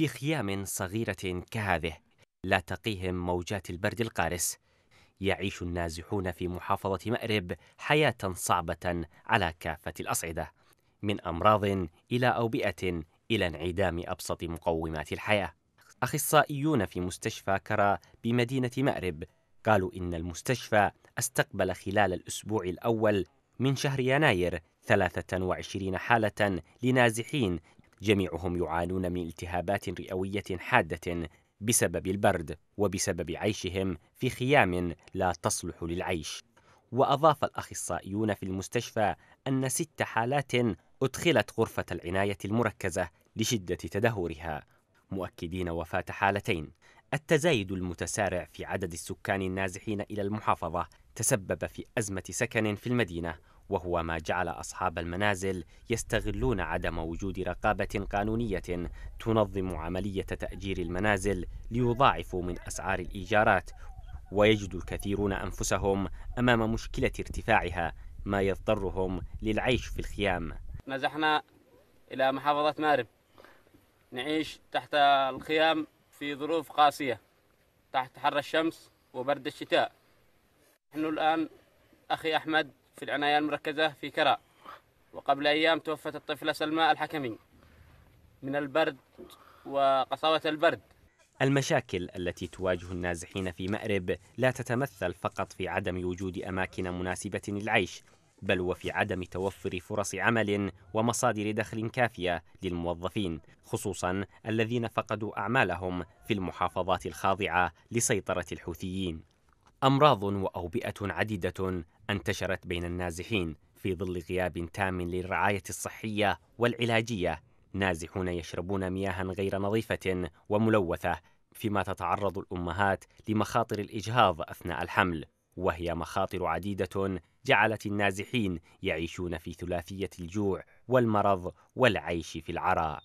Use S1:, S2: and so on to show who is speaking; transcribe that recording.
S1: في خيام صغيرة كهذه لا تقيهم موجات البرد القارس يعيش النازحون في محافظة مأرب حياة صعبة على كافة الأصعدة من أمراض إلى أوبئة إلى انعدام أبسط مقومات الحياة أخصائيون في مستشفى كرا بمدينة مأرب قالوا إن المستشفى استقبل خلال الأسبوع الأول من شهر يناير 23 حالة لنازحين جميعهم يعانون من التهابات رئوية حادة بسبب البرد وبسبب عيشهم في خيام لا تصلح للعيش وأضاف الأخصائيون في المستشفى أن ست حالات أدخلت غرفة العناية المركزة لشدة تدهورها مؤكدين وفاة حالتين التزايد المتسارع في عدد السكان النازحين إلى المحافظة تسبب في أزمة سكن في المدينة وهو ما جعل أصحاب المنازل يستغلون عدم وجود رقابة قانونية تنظم عملية تأجير المنازل ليضاعفوا من أسعار الإيجارات ويجد الكثيرون أنفسهم أمام مشكلة ارتفاعها ما يضطرهم للعيش في الخيام
S2: نزحنا إلى محافظة مارب نعيش تحت الخيام في ظروف قاسية تحت حر الشمس وبرد الشتاء نحن الآن أخي أحمد في العناية المركزة في كرة وقبل أيام توفت الطفلة سلماء الحكمي من البرد وقساوة البرد
S1: المشاكل التي تواجه النازحين في مأرب لا تتمثل فقط في عدم وجود أماكن مناسبة للعيش بل وفي عدم توفر فرص عمل ومصادر دخل كافيه للموظفين خصوصا الذين فقدوا اعمالهم في المحافظات الخاضعه لسيطره الحوثيين أمراض وأوبئة عديدة انتشرت بين النازحين في ظل غياب تام للرعاية الصحية والعلاجية نازحون يشربون مياها غير نظيفة وملوثة فيما تتعرض الأمهات لمخاطر الإجهاض أثناء الحمل وهي مخاطر عديدة جعلت النازحين يعيشون في ثلاثية الجوع والمرض والعيش في العراء